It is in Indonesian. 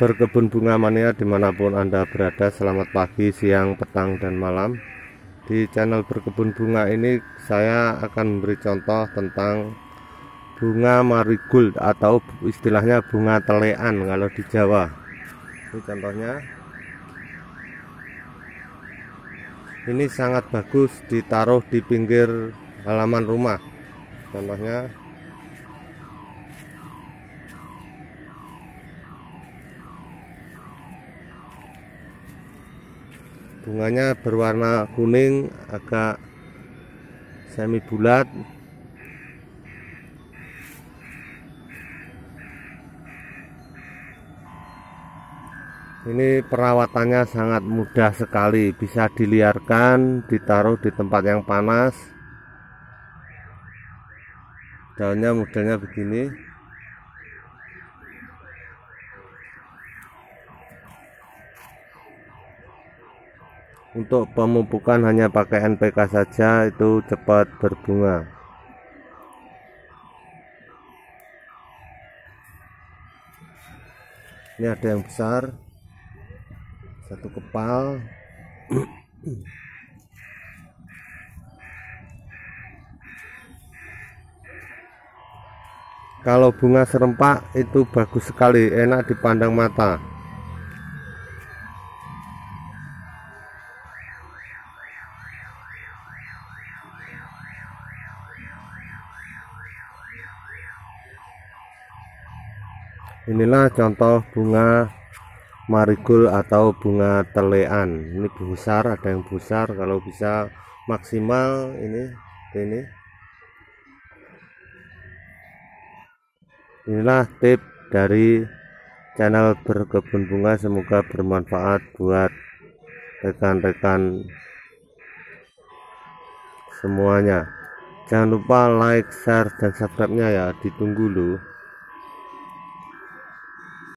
berkebun bunga mania dimanapun anda berada selamat pagi siang petang dan malam di channel berkebun bunga ini saya akan memberi contoh tentang bunga marigold atau istilahnya bunga telean kalau di Jawa ini contohnya ini sangat bagus ditaruh di pinggir halaman rumah contohnya bunganya berwarna kuning agak semi bulat ini perawatannya sangat mudah sekali bisa diliarkan ditaruh di tempat yang panas daunnya modelnya begini untuk pemupukan hanya pakai NPK saja itu cepat berbunga ini ada yang besar satu kepal kalau bunga serempak itu bagus sekali enak dipandang mata inilah contoh bunga marigold atau bunga telean ini besar ada yang besar kalau bisa maksimal ini ini inilah tip dari channel berkebun bunga semoga bermanfaat buat rekan-rekan semuanya jangan lupa like share dan subscribe nya ya ditunggu loh